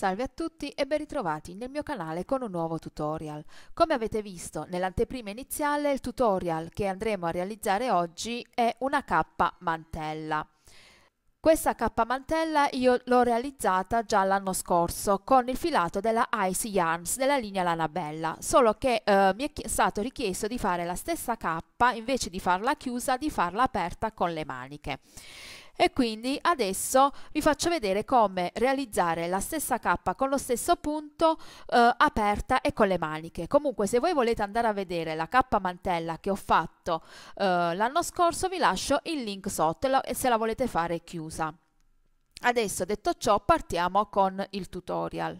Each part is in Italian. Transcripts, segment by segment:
Salve a tutti e ben ritrovati nel mio canale con un nuovo tutorial. Come avete visto nell'anteprima iniziale, il tutorial che andremo a realizzare oggi è una cappa mantella. Questa cappa mantella io l'ho realizzata già l'anno scorso con il filato della Ice Yarns della linea Lanabella, solo che eh, mi è stato richiesto di fare la stessa cappa invece di farla chiusa, di farla aperta con le maniche e quindi adesso vi faccio vedere come realizzare la stessa cappa con lo stesso punto eh, aperta e con le maniche comunque se voi volete andare a vedere la cappa mantella che ho fatto eh, l'anno scorso vi lascio il link sotto e se la volete fare chiusa adesso detto ciò partiamo con il tutorial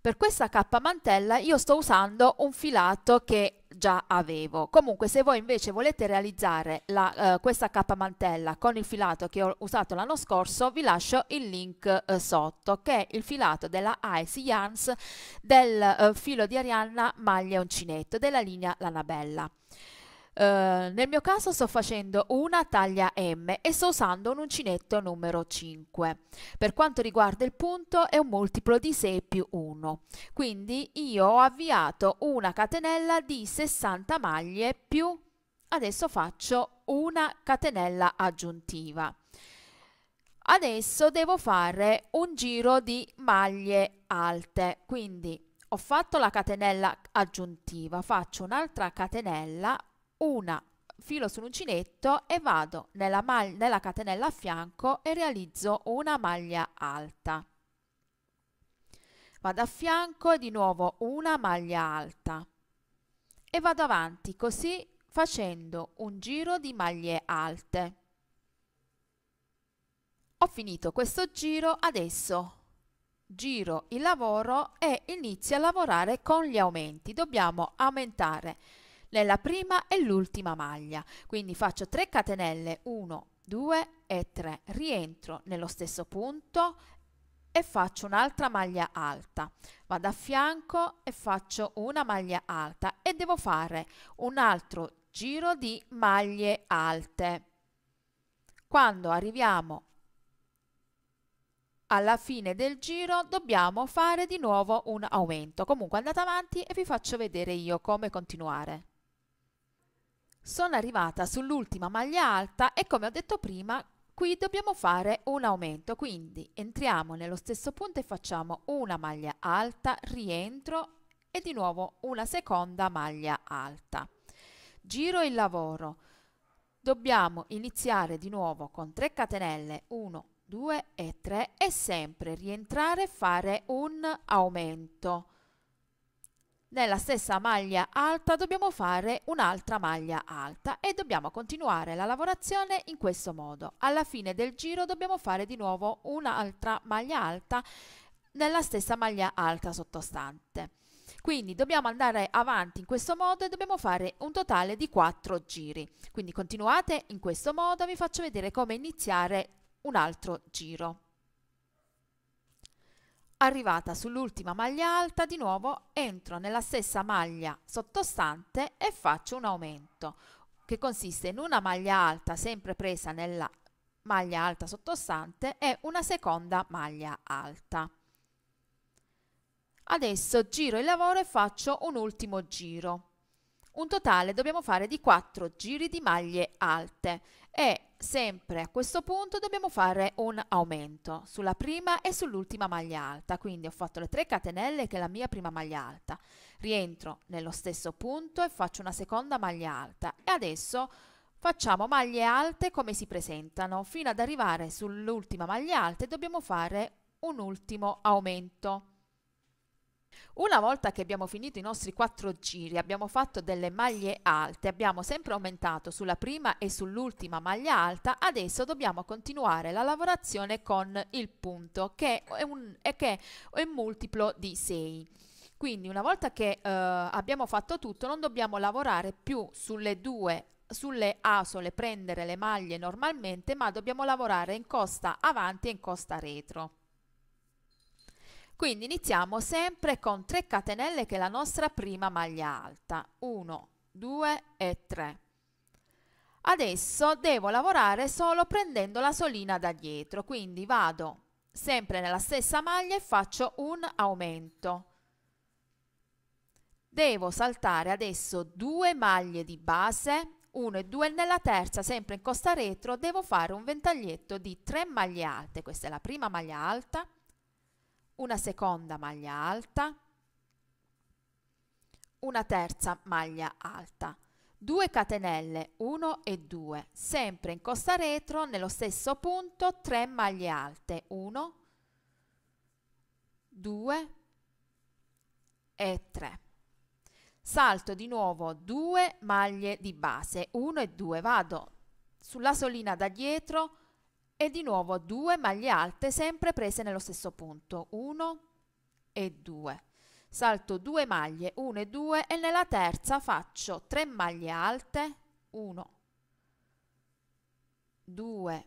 per questa cappa mantella io sto usando un filato che già avevo. Comunque se voi invece volete realizzare la, eh, questa cappa mantella con il filato che ho usato l'anno scorso vi lascio il link eh, sotto che è il filato della Ice Yarns del eh, filo di Arianna Maglia Uncinetto della linea Lanabella. Uh, nel mio caso sto facendo una taglia M e sto usando un uncinetto numero 5. Per quanto riguarda il punto è un multiplo di 6 più 1. Quindi io ho avviato una catenella di 60 maglie più adesso faccio una catenella aggiuntiva. Adesso devo fare un giro di maglie alte, quindi ho fatto la catenella aggiuntiva, faccio un'altra catenella, una filo sull'uncinetto e vado nella, maglia, nella catenella a fianco e realizzo una maglia alta vado a fianco e di nuovo una maglia alta e vado avanti così facendo un giro di maglie alte ho finito questo giro adesso giro il lavoro e inizio a lavorare con gli aumenti dobbiamo aumentare nella prima e l'ultima maglia. Quindi faccio 3 catenelle, 1, 2 e 3. Rientro nello stesso punto e faccio un'altra maglia alta. Vado a fianco e faccio una maglia alta e devo fare un altro giro di maglie alte. Quando arriviamo alla fine del giro dobbiamo fare di nuovo un aumento. Comunque andate avanti e vi faccio vedere io come continuare. Sono arrivata sull'ultima maglia alta e come ho detto prima qui dobbiamo fare un aumento, quindi entriamo nello stesso punto e facciamo una maglia alta, rientro e di nuovo una seconda maglia alta. Giro il lavoro. Dobbiamo iniziare di nuovo con 3 catenelle, 1, 2 e 3 e sempre rientrare e fare un aumento nella stessa maglia alta dobbiamo fare un'altra maglia alta e dobbiamo continuare la lavorazione in questo modo. Alla fine del giro dobbiamo fare di nuovo un'altra maglia alta nella stessa maglia alta sottostante. Quindi dobbiamo andare avanti in questo modo e dobbiamo fare un totale di 4 giri. Quindi continuate in questo modo, vi faccio vedere come iniziare un altro giro. Arrivata sull'ultima maglia alta, di nuovo entro nella stessa maglia sottostante e faccio un aumento che consiste in una maglia alta sempre presa nella maglia alta sottostante e una seconda maglia alta. Adesso giro il lavoro e faccio un ultimo giro. Un totale dobbiamo fare di 4 giri di maglie alte e sempre a questo punto dobbiamo fare un aumento sulla prima e sull'ultima maglia alta quindi ho fatto le 3 catenelle che è la mia prima maglia alta rientro nello stesso punto e faccio una seconda maglia alta e adesso facciamo maglie alte come si presentano fino ad arrivare sull'ultima maglia alta e dobbiamo fare un ultimo aumento una volta che abbiamo finito i nostri quattro giri, abbiamo fatto delle maglie alte, abbiamo sempre aumentato sulla prima e sull'ultima maglia alta, adesso dobbiamo continuare la lavorazione con il punto che è un, che è un multiplo di 6. Quindi una volta che eh, abbiamo fatto tutto non dobbiamo lavorare più sulle due sulle asole prendere le maglie normalmente ma dobbiamo lavorare in costa avanti e in costa retro. Quindi iniziamo sempre con 3 catenelle che è la nostra prima maglia alta. 1, 2 e 3. Adesso devo lavorare solo prendendo la solina da dietro, quindi vado sempre nella stessa maglia e faccio un aumento. Devo saltare adesso due maglie di base, 1 e 2 nella terza, sempre in costa retro, devo fare un ventaglietto di 3 maglie alte, questa è la prima maglia alta, una seconda maglia alta, una terza maglia alta, 2 catenelle 1 e 2, sempre in costa retro nello stesso punto 3 maglie alte, 1, 2 e 3. Salto di nuovo 2 maglie di base, 1 e 2, vado sulla solina da dietro, e di nuovo 2 maglie alte sempre prese nello stesso punto 1 e 2 salto 2 maglie 1 e 2 e nella terza faccio 3 maglie alte 1 2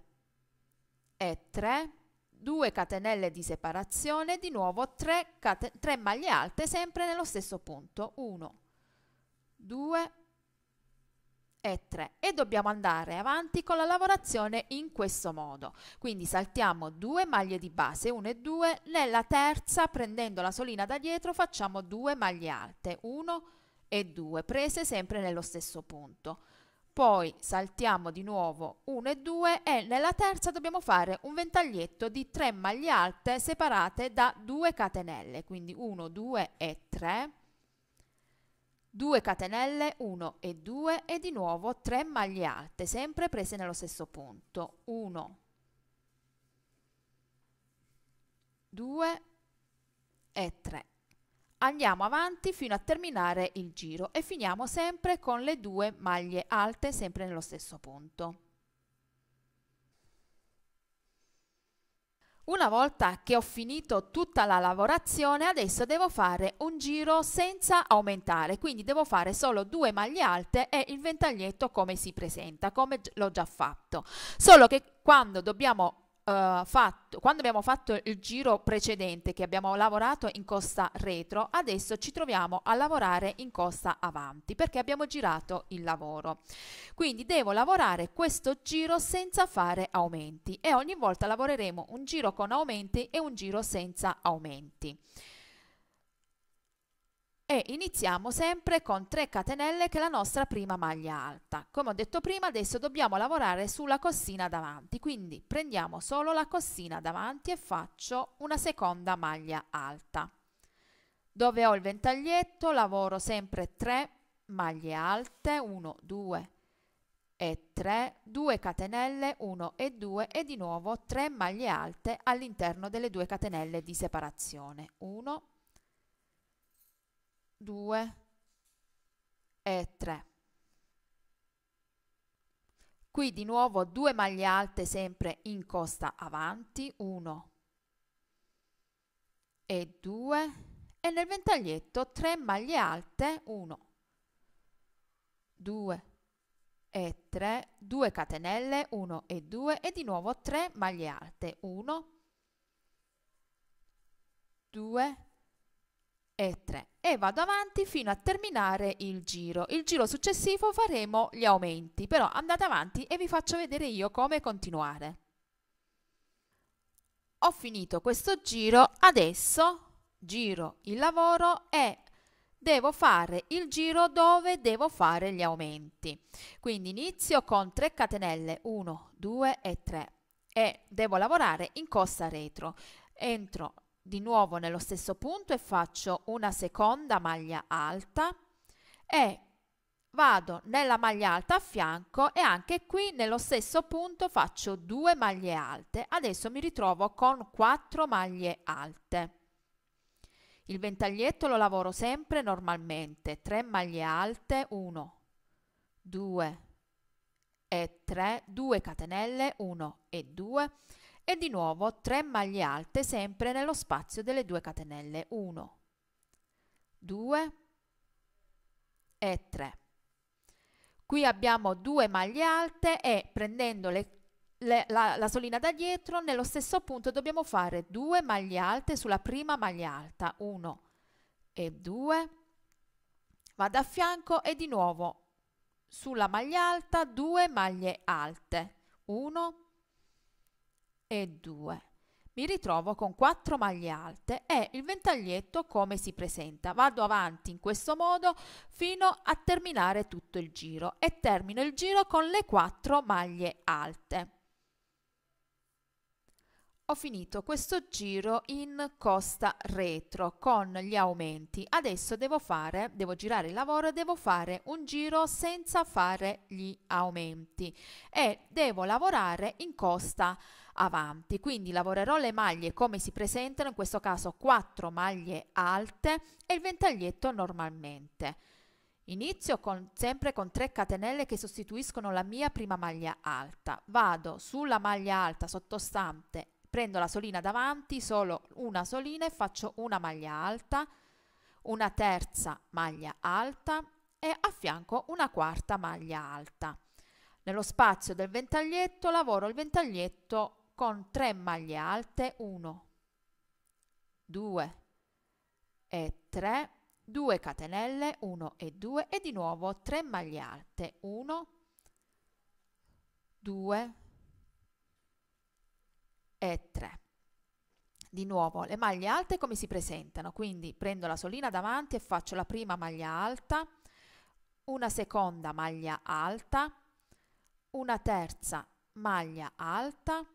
e 3 2 catenelle di separazione di nuovo 3, 3 maglie alte sempre nello stesso punto 1 2 e 3 e dobbiamo andare avanti con la lavorazione in questo modo quindi saltiamo due maglie di base 1 e 2 nella terza prendendo la solina da dietro facciamo 2 maglie alte 1 e 2 prese sempre nello stesso punto poi saltiamo di nuovo 1 e 2 e nella terza dobbiamo fare un ventaglietto di 3 maglie alte separate da 2 catenelle quindi 1 2 e 3 2 catenelle 1 e 2 e di nuovo 3 maglie alte sempre prese nello stesso punto 1 2 e 3 andiamo avanti fino a terminare il giro e finiamo sempre con le due maglie alte sempre nello stesso punto Una volta che ho finito tutta la lavorazione adesso devo fare un giro senza aumentare, quindi devo fare solo due maglie alte e il ventaglietto come si presenta, come l'ho già fatto. Solo che quando dobbiamo uh, fatto, quando abbiamo fatto il giro precedente che abbiamo lavorato in costa retro, adesso ci troviamo a lavorare in costa avanti perché abbiamo girato il lavoro. Quindi devo lavorare questo giro senza fare aumenti e ogni volta lavoreremo un giro con aumenti e un giro senza aumenti e iniziamo sempre con 3 catenelle che è la nostra prima maglia alta. Come ho detto prima adesso dobbiamo lavorare sulla cossina davanti, quindi prendiamo solo la cossina davanti e faccio una seconda maglia alta. Dove ho il ventaglietto lavoro sempre 3 maglie alte, 1, 2 e 3, 2 catenelle, 1 e 2 e di nuovo 3 maglie alte all'interno delle due catenelle di separazione, 1, 2 e 3. Qui di nuovo due maglie alte sempre in costa avanti, 1 e 2 e nel ventaglietto 3 maglie alte, 1, 2 e 3, 2 catenelle, 1 e 2 e di nuovo 3 maglie alte, 1, 2 e 3 e vado avanti fino a terminare il giro. Il giro successivo faremo gli aumenti, però andate avanti e vi faccio vedere io come continuare. Ho finito questo giro, adesso giro il lavoro e devo fare il giro dove devo fare gli aumenti. Quindi inizio con 3 catenelle 1, 2 e 3 e devo lavorare in costa retro. Entro di nuovo nello stesso punto e faccio una seconda maglia alta e vado nella maglia alta a fianco e anche qui nello stesso punto faccio due maglie alte adesso mi ritrovo con 4 maglie alte il ventaglietto lo lavoro sempre normalmente 3 maglie alte 1 2 e 3 2 catenelle 1 e 2 e di nuovo 3 maglie alte sempre nello spazio delle due catenelle 1 2 e 3 qui abbiamo due maglie alte e prendendo le, le, la, la solina da dietro nello stesso punto dobbiamo fare due maglie alte sulla prima maglia alta 1 e 2 vado a fianco e di nuovo sulla maglia alta 2 maglie alte 1 e 2. Mi ritrovo con 4 maglie alte e il ventaglietto come si presenta. Vado avanti in questo modo fino a terminare tutto il giro e termino il giro con le 4 maglie alte. Ho finito questo giro in costa retro con gli aumenti. Adesso devo fare, devo girare il lavoro e devo fare un giro senza fare gli aumenti e devo lavorare in costa retro avanti. Quindi lavorerò le maglie come si presentano, in questo caso 4 maglie alte e il ventaglietto normalmente. Inizio con, sempre con 3 catenelle che sostituiscono la mia prima maglia alta. Vado sulla maglia alta sottostante, prendo la solina davanti, solo una solina e faccio una maglia alta, una terza maglia alta e a fianco una quarta maglia alta. Nello spazio del ventaglietto lavoro il ventaglietto con 3 maglie alte 1 2 e 3 2 catenelle 1 e 2 e di nuovo 3 maglie alte 1 2 e 3 di nuovo le maglie alte come si presentano quindi prendo la solina davanti e faccio la prima maglia alta una seconda maglia alta una terza maglia alta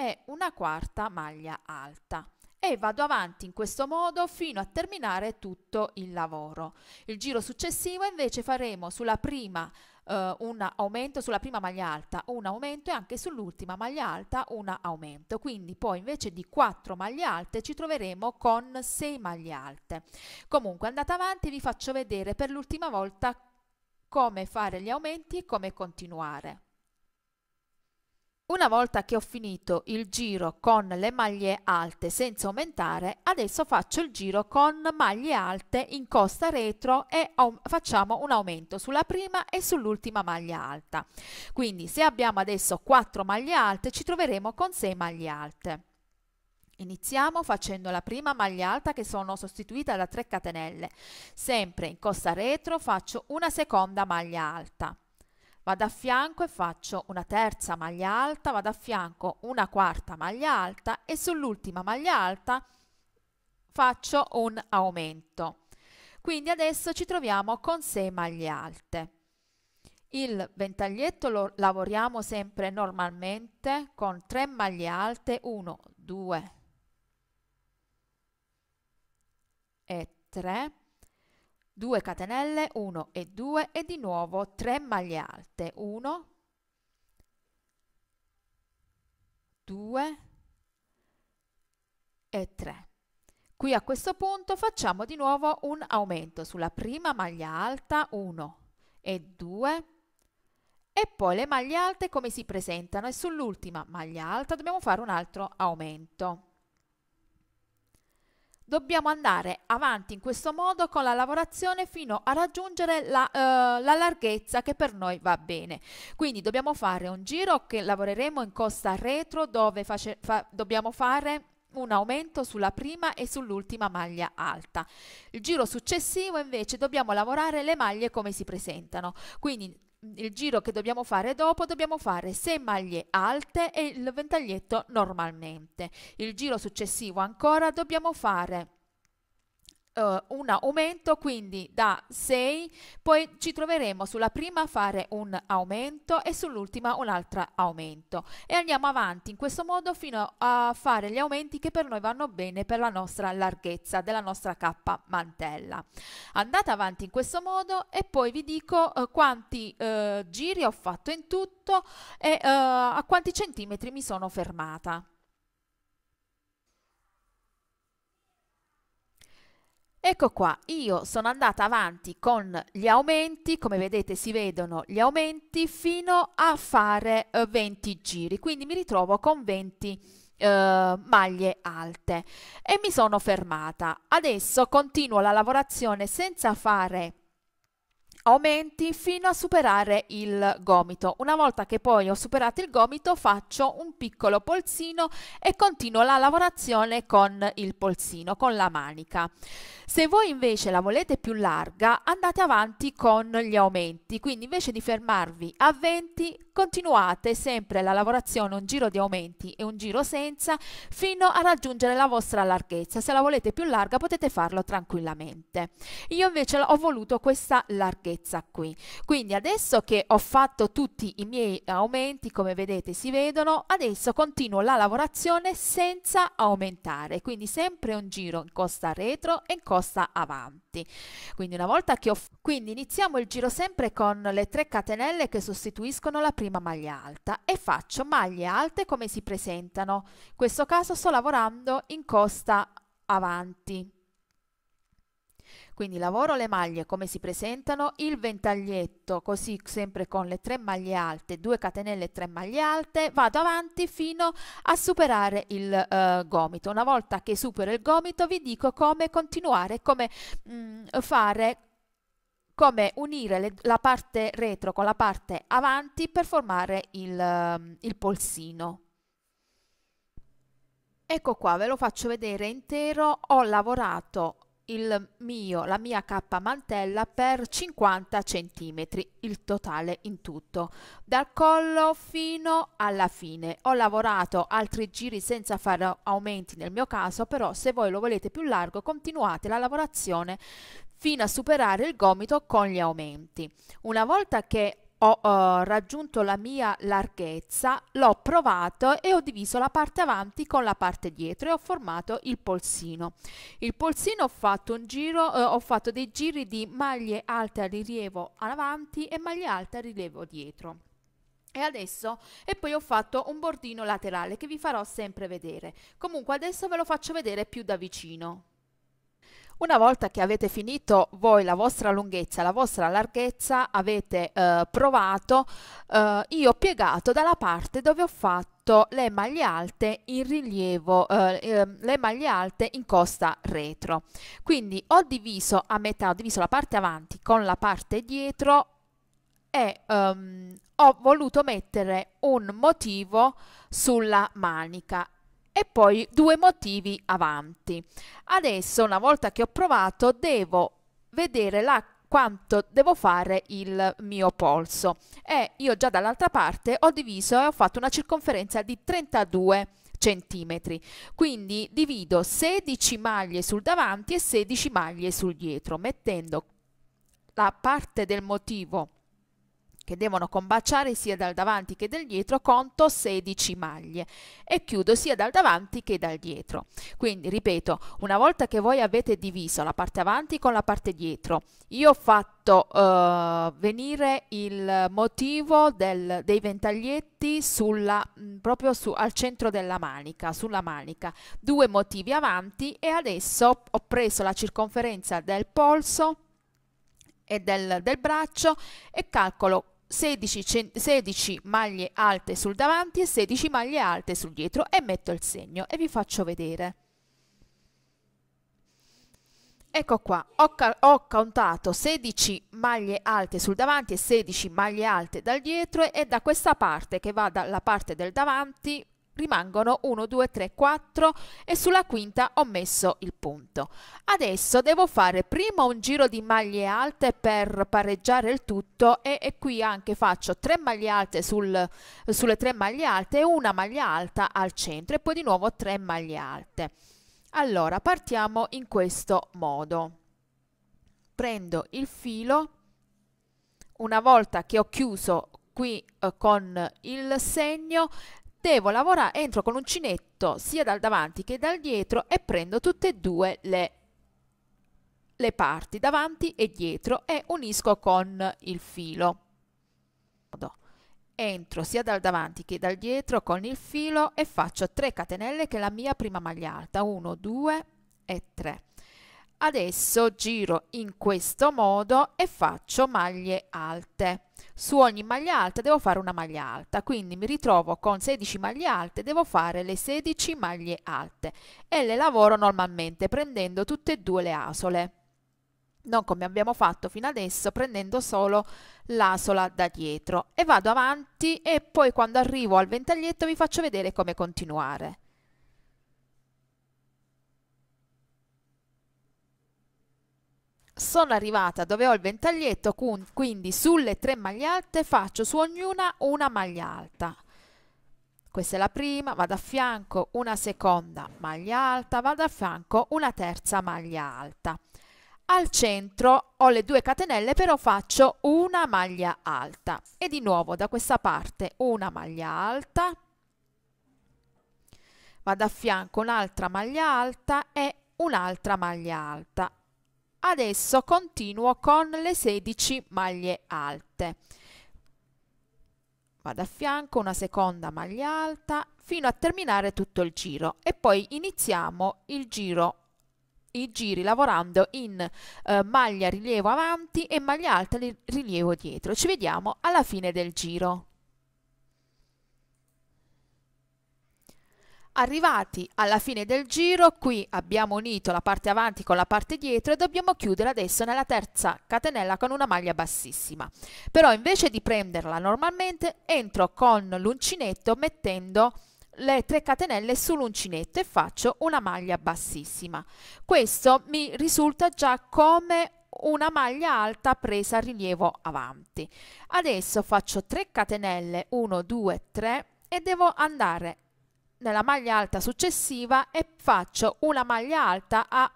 e una quarta maglia alta e vado avanti in questo modo fino a terminare tutto il lavoro. Il giro successivo invece faremo sulla prima eh, un aumento, sulla prima maglia alta un aumento e anche sull'ultima maglia alta un aumento. Quindi poi invece di 4 maglie alte ci troveremo con 6 maglie alte. Comunque andate avanti, vi faccio vedere per l'ultima volta come fare gli aumenti e come continuare. Una volta che ho finito il giro con le maglie alte senza aumentare, adesso faccio il giro con maglie alte in costa retro e facciamo un aumento sulla prima e sull'ultima maglia alta. Quindi se abbiamo adesso 4 maglie alte ci troveremo con 6 maglie alte. Iniziamo facendo la prima maglia alta che sono sostituita da 3 catenelle. Sempre in costa retro faccio una seconda maglia alta vado a fianco e faccio una terza maglia alta, vado a fianco una quarta maglia alta e sull'ultima maglia alta faccio un aumento. Quindi adesso ci troviamo con 6 maglie alte. Il ventaglietto lo lavoriamo sempre normalmente con 3 maglie alte, 1, 2 e 3 2 catenelle 1 e 2 e di nuovo 3 maglie alte 1 2 e 3 qui a questo punto facciamo di nuovo un aumento sulla prima maglia alta 1 e 2 e poi le maglie alte come si presentano e sull'ultima maglia alta dobbiamo fare un altro aumento Dobbiamo andare avanti in questo modo con la lavorazione fino a raggiungere la, eh, la, larghezza che per noi va bene. Quindi dobbiamo fare un giro che lavoreremo in costa retro dove face, fa, dobbiamo fare un aumento sulla prima e sull'ultima maglia alta. Il giro successivo invece dobbiamo lavorare le maglie come si presentano, quindi il giro che dobbiamo fare dopo dobbiamo fare 6 maglie alte e il ventaglietto normalmente. Il giro successivo ancora dobbiamo fare uh, un aumento, quindi da 6, poi ci troveremo sulla prima a fare un aumento e sull'ultima un altro aumento. E andiamo avanti in questo modo fino a fare gli aumenti che per noi vanno bene per la nostra larghezza della nostra K mantella. Andate avanti in questo modo e poi vi dico uh, quanti uh, giri ho fatto in tutto e a quanti centimetri mi sono fermata. Ecco qua, io sono andata avanti con gli aumenti, come vedete si vedono gli aumenti fino a fare 20 eh, giri, quindi mi ritrovo con 20 eh, maglie alte e mi sono fermata. Adesso continuo la lavorazione senza fare aumenti fino a superare il gomito. Una volta che poi ho superato il gomito faccio un piccolo polsino e continuo la lavorazione con il polsino, con la manica. Se voi invece la volete più larga andate avanti con gli aumenti, quindi invece di fermarvi a 20 Continuate sempre la lavorazione un giro di aumenti e un giro senza fino a raggiungere la vostra larghezza. Se la volete più larga potete farlo tranquillamente. Io invece ho voluto questa larghezza qui. Quindi adesso che ho fatto tutti i miei aumenti, come vedete si vedono, adesso continuo la lavorazione senza aumentare. Quindi sempre un giro in costa retro e in costa avanti. Quindi una volta che ho quindi iniziamo il giro sempre con le 3 catenelle che sostituiscono la prima prima maglia alta e faccio maglie alte come si presentano. In questo caso sto lavorando in costa avanti. Quindi lavoro le maglie come si presentano, il ventaglietto così sempre con le tre maglie alte, 2 catenelle e 3 maglie alte, vado avanti fino a superare il eh, gomito. Una volta che supero il gomito vi dico come continuare, come mh, mm, fare come unire le, la parte retro con la parte avanti per formare il, ehm, il polsino. Ecco qua, ve lo faccio vedere intero, ho lavorato il mio, la mia cappa mantella per 50 cm, il totale in tutto, dal collo fino alla fine. Ho lavorato altri giri senza fare aumenti nel mio caso, però se voi lo volete più largo continuate la lavorazione fino a superare il gomito con gli aumenti. Una volta che ho uh, raggiunto la mia larghezza, l'ho provato e ho diviso la parte avanti con la parte dietro e ho formato il polsino. Il polsino ho fatto un giro, uh, ho fatto dei giri di maglie alte a rilievo avanti e maglie alte a rilievo dietro. E adesso, e poi ho fatto un bordino laterale che vi farò sempre vedere. Comunque adesso ve lo faccio vedere più da vicino. Una volta che avete finito voi la vostra lunghezza, la vostra larghezza, avete eh, provato, eh, io ho piegato dalla parte dove ho fatto le maglie alte in rilievo, eh, ehm, le maglie alte in costa retro. Quindi ho diviso a metà, ho diviso la parte avanti con la parte dietro e um, ho voluto mettere un motivo sulla manica e poi due motivi avanti. Adesso, una volta che ho provato, devo vedere la quanto devo fare il mio polso e io già dall'altra parte ho diviso e ho fatto una circonferenza di 32 centimetri quindi divido 16 maglie sul davanti e 16 maglie sul dietro mettendo la parte del motivo che devono combaciare sia dal davanti che dal dietro, conto 16 maglie e chiudo sia dal davanti che dal dietro. Quindi, ripeto, una volta che voi avete diviso la parte avanti con la parte dietro, io ho fatto eh, venire il motivo del, dei ventaglietti sulla, mm, proprio su, al centro della manica, sulla manica, due motivi avanti e adesso ho preso la circonferenza del polso e del, del braccio e calcolo 16, 16 maglie alte sul davanti e 16 maglie alte sul dietro e metto il segno e vi faccio vedere ecco qua ho, ho, contato 16 maglie alte sul davanti e 16 maglie alte dal dietro e da questa parte che va dalla parte del davanti rimangono 1, 2, 3, 4 e sulla quinta ho messo il punto. Adesso devo fare prima un giro di maglie alte per pareggiare il tutto e, e qui anche faccio 3 maglie alte sul, sulle 3 maglie alte e una maglia alta al centro e poi di nuovo 3 maglie alte. Allora partiamo in questo modo. Prendo il filo, una volta che ho chiuso qui eh, con il segno devo lavorare, entro con l'uncinetto sia dal davanti che dal dietro e prendo tutte e due le, le parti, davanti e dietro, e unisco con il filo. Entro sia dal davanti che dal dietro con il filo e faccio 3 catenelle che è la mia prima maglia alta, 1, 2 e 3. Adesso giro in questo modo e faccio maglie alte su ogni maglia alta devo fare una maglia alta, quindi mi ritrovo con 16 maglie alte, devo fare le 16 maglie alte e le lavoro normalmente prendendo tutte e due le asole non come abbiamo fatto fino adesso prendendo solo l'asola da dietro e vado avanti e poi quando arrivo al ventaglietto vi faccio vedere come continuare. sono arrivata dove ho il ventaglietto, quindi sulle tre maglie alte faccio su ognuna una maglia alta. Questa è la prima, vado a fianco una seconda maglia alta, vado a fianco una terza maglia alta. Al centro ho le due catenelle, però faccio una maglia alta e di nuovo da questa parte una maglia alta, vado a fianco un'altra maglia alta e un'altra maglia alta Adesso continuo con le 16 maglie alte. Vado a fianco una seconda maglia alta fino a terminare tutto il giro e poi iniziamo il giro i giri lavorando in eh, maglia rilievo avanti e maglia alta rilievo dietro. Ci vediamo alla fine del giro. Arrivati alla fine del giro, qui abbiamo unito la parte avanti con la parte dietro e dobbiamo chiudere adesso nella terza catenella con una maglia bassissima. Però invece di prenderla normalmente, entro con l'uncinetto mettendo le 3 catenelle sull'uncinetto e faccio una maglia bassissima. Questo mi risulta già come una maglia alta presa a rilievo avanti. Adesso faccio 3 catenelle, 1, 2, 3 e devo andare nella maglia alta successiva e faccio una maglia alta a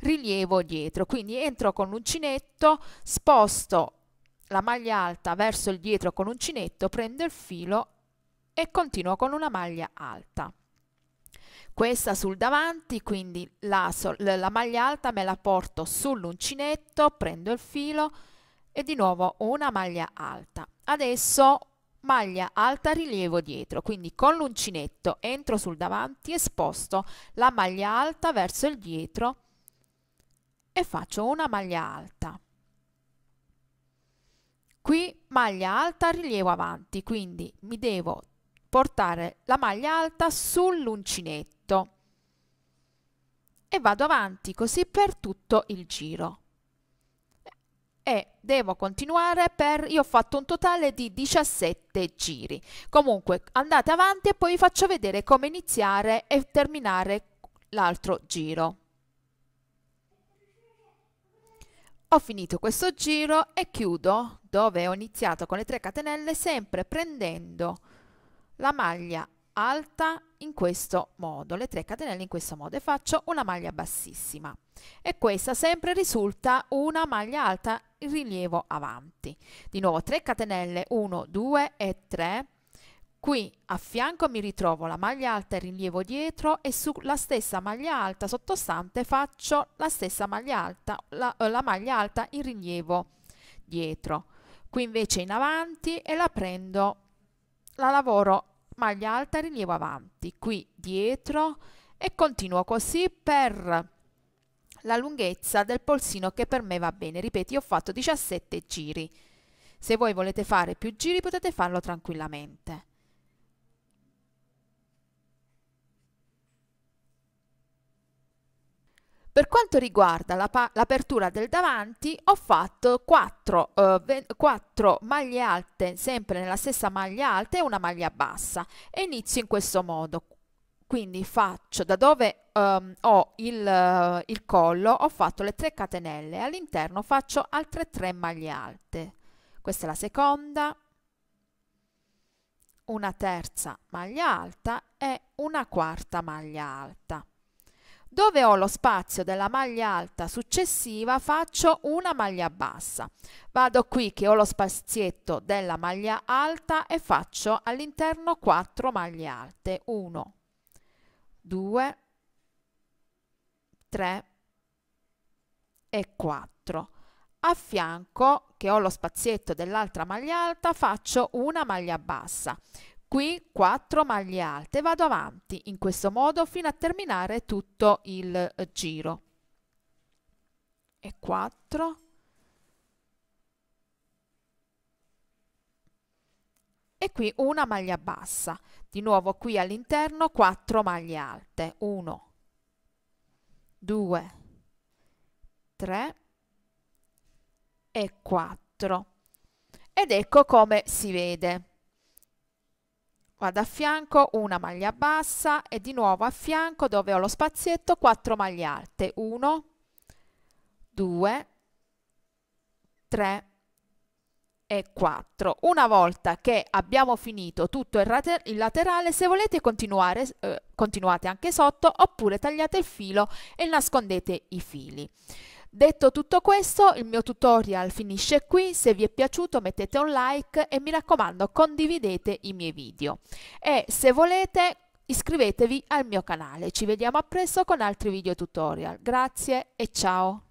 rilievo dietro quindi entro con l'uncinetto sposto la maglia alta verso il dietro con l'uncinetto prendo il filo e continuo con una maglia alta questa sul davanti quindi la, la maglia alta me la porto sull'uncinetto prendo il filo e di nuovo una maglia alta adesso maglia alta rilievo dietro, quindi con l'uncinetto entro sul davanti e sposto la maglia alta verso il dietro e faccio una maglia alta. Qui maglia alta rilievo avanti, quindi mi devo portare la maglia alta sull'uncinetto e vado avanti così per tutto il giro e devo continuare per io ho fatto un totale di 17 giri comunque andate avanti e poi vi faccio vedere come iniziare e terminare l'altro giro ho finito questo giro e chiudo dove ho iniziato con le 3 catenelle sempre prendendo la maglia alta in questo modo, le 3 catenelle in questo modo e faccio una maglia bassissima e questa sempre risulta una maglia alta in rilievo avanti. Di nuovo 3 catenelle 1, 2 e 3. Qui a fianco mi ritrovo la maglia alta in rilievo dietro e sulla stessa maglia alta sottostante faccio la stessa maglia alta, la, eh, la maglia alta in rilievo dietro. Qui invece in avanti e la prendo, la lavoro maglia alta rilievo avanti, qui dietro e continuo così per la lunghezza del polsino che per me va bene. Ripeto, io ho fatto 17 giri. Se voi volete fare più giri potete farlo tranquillamente. Per quanto riguarda la l'apertura del davanti, ho fatto 4, eh, 4 maglie alte, sempre nella stessa maglia alta e una maglia bassa. E inizio in questo modo quindi faccio da dove um, ho il, uh, il, collo ho fatto le 3 catenelle all'interno faccio altre 3 maglie alte questa è la seconda una terza maglia alta e una quarta maglia alta dove ho lo spazio della maglia alta successiva faccio una maglia bassa. Vado qui che ho lo spazietto della maglia alta e faccio all'interno 4 maglie alte. 1, 2, 3 e 4. A fianco che ho lo spazietto dell'altra maglia alta faccio una maglia bassa qui 4 maglie alte vado avanti in questo modo fino a terminare tutto il eh, giro e 4 e qui una maglia bassa di nuovo qui all'interno 4 maglie alte 1 2 3 e 4 ed ecco come si vede vado a fianco una maglia bassa e di nuovo a fianco dove ho lo spazietto 4 maglie alte 1 2 3 e 4 una volta che abbiamo finito tutto il, il laterale se volete continuare eh, continuate anche sotto oppure tagliate il filo e nascondete i fili Detto tutto questo, il mio tutorial finisce qui, se vi è piaciuto mettete un like e mi raccomando condividete i miei video. E se volete iscrivetevi al mio canale, ci vediamo appresso con altri video tutorial. Grazie e ciao!